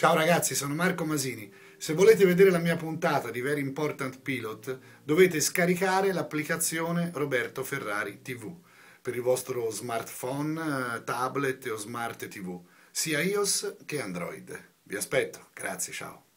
Ciao ragazzi, sono Marco Masini. Se volete vedere la mia puntata di Very Important Pilot, dovete scaricare l'applicazione Roberto Ferrari TV per il vostro smartphone, eh, tablet o smart TV, sia iOS che Android. Vi aspetto, grazie, ciao.